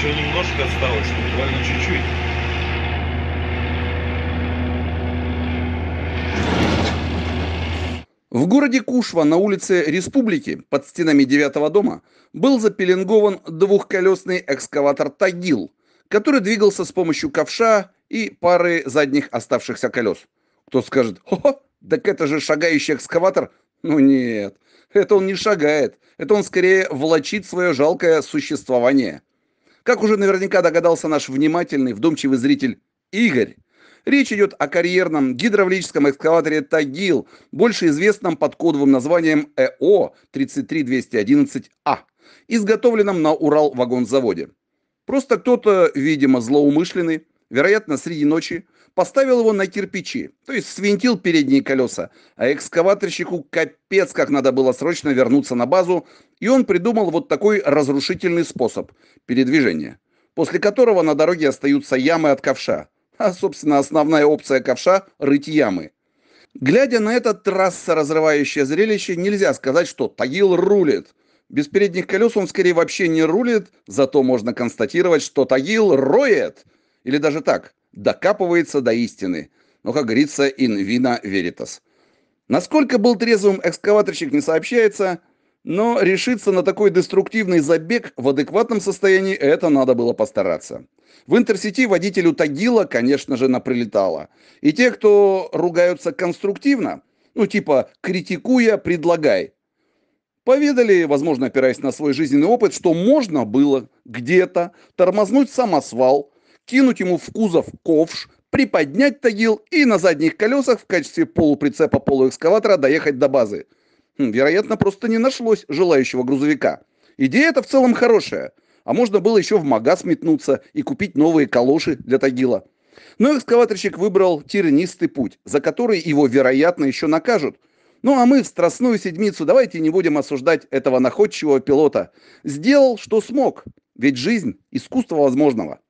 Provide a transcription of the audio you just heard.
еще немножко осталось, буквально чуть-чуть. В городе Кушва на улице Республики под стенами девятого дома был запеленгован двухколесный экскаватор «Тагил», который двигался с помощью ковша и пары задних оставшихся колес. Кто скажет, хо-хо, так это же шагающий экскаватор. Ну нет, это он не шагает, это он скорее влачит свое жалкое существование. Как уже наверняка догадался наш внимательный, вдумчивый зритель Игорь, Речь идет о карьерном гидравлическом экскаваторе «Тагил», больше известном под кодовым названием ЭО-33211А, изготовленном на Урал-вагонзаводе. Просто кто-то, видимо, злоумышленный, вероятно, среди ночи поставил его на кирпичи, то есть свинтил передние колеса, а экскаваторщику капец как надо было срочно вернуться на базу, и он придумал вот такой разрушительный способ передвижения, после которого на дороге остаются ямы от ковша, а, собственно, основная опция ковша – рыть ямы. Глядя на это трасса разрывающее зрелище, нельзя сказать, что Тагил рулит. Без передних колес он скорее вообще не рулит, зато можно констатировать, что Тагил роет. Или даже так, докапывается до истины. Но, как говорится, in vino veritas. Насколько был трезвым экскаваторщик, не сообщается, но решиться на такой деструктивный забег в адекватном состоянии это надо было постараться. В интерсети водителю Тагила, конечно же, наприлетало. И те, кто ругаются конструктивно, ну типа «критикуя, предлагай», поведали, возможно, опираясь на свой жизненный опыт, что можно было где-то тормознуть самосвал – кинуть ему в кузов ковш, приподнять тагил и на задних колесах в качестве полуприцепа полуэкскаватора доехать до базы. Хм, вероятно, просто не нашлось желающего грузовика. Идея эта в целом хорошая. А можно было еще в магаз метнуться и купить новые калоши для Тагила. Но экскаваторщик выбрал тиранистый путь, за который его, вероятно, еще накажут. Ну а мы в Страстную Седмицу давайте не будем осуждать этого находчивого пилота. Сделал, что смог. Ведь жизнь – искусство возможного.